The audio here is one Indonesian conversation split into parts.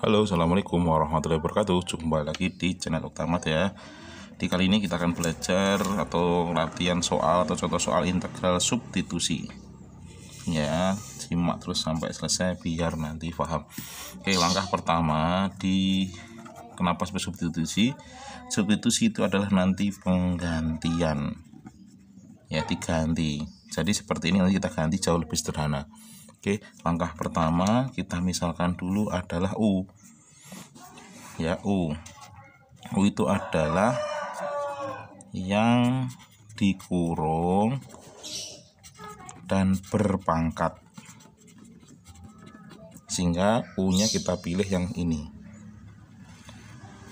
Halo, Assalamualaikum warahmatullahi wabarakatuh Jumpa lagi di channel utama ya Di kali ini kita akan belajar atau latihan soal atau contoh soal integral substitusi Ya, simak terus sampai selesai biar nanti paham Oke, langkah pertama di kenapa substitusi Substitusi itu adalah nanti penggantian Ya, diganti Jadi seperti ini nanti kita ganti jauh lebih sederhana Oke, langkah pertama kita misalkan dulu adalah U. Ya, U. U itu adalah yang dikurung dan berpangkat. Sehingga U-nya kita pilih yang ini.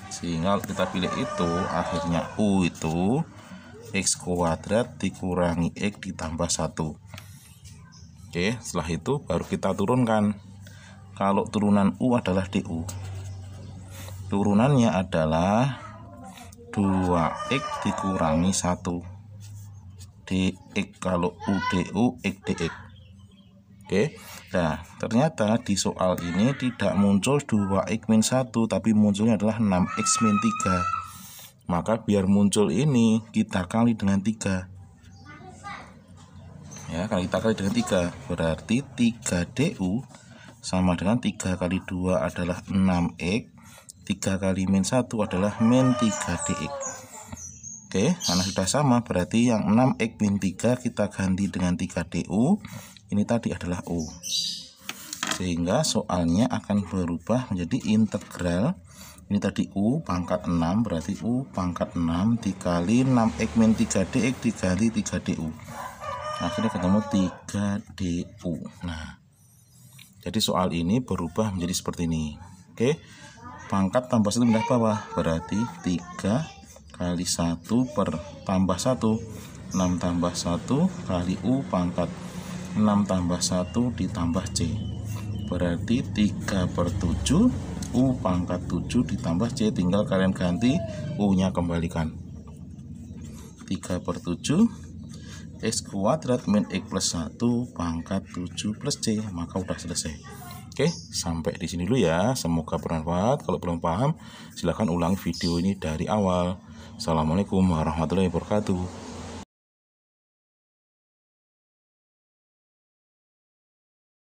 Sehingga kita pilih itu, akhirnya U itu X kuadrat dikurangi X ditambah 1 Oke, setelah itu baru kita turunkan. Kalau turunan U adalah DU. Turunannya adalah 2X dikurangi 1. DX kalau U DU, X DX. Oke, nah ternyata di soal ini tidak muncul 2X min 1, tapi munculnya adalah 6X min 3. Maka biar muncul ini, kita kali dengan 3 ya kalau kita kali dengan 3 berarti 3DU sama dengan 3 kali 2 adalah 6X 3 kali min 1 adalah min 3DX Oke karena sudah sama berarti yang 6X min 3 kita ganti dengan 3DU ini tadi adalah U sehingga soalnya akan berubah menjadi integral ini tadi U pangkat 6 berarti U pangkat 6 dikali 6X min 3DX diganti 3DU akhirnya ketemu 3DU nah jadi soal ini berubah menjadi seperti ini oke pangkat tambah satu pindah bawah berarti 3 kali 1 per tambah 1 6 tambah 1 kali U pangkat 6 tambah 1 ditambah C berarti 3 per 7 U pangkat 7 ditambah C tinggal kalian ganti U nya kembalikan 3 per 7 X kuadrat min X plus 1 pangkat 7 plus C maka udah selesai Oke sampai di sini dulu ya semoga bermanfaat kalau belum paham silahkan ulang video ini dari awal Assalamualaikum warahmatullahi wabarakatuh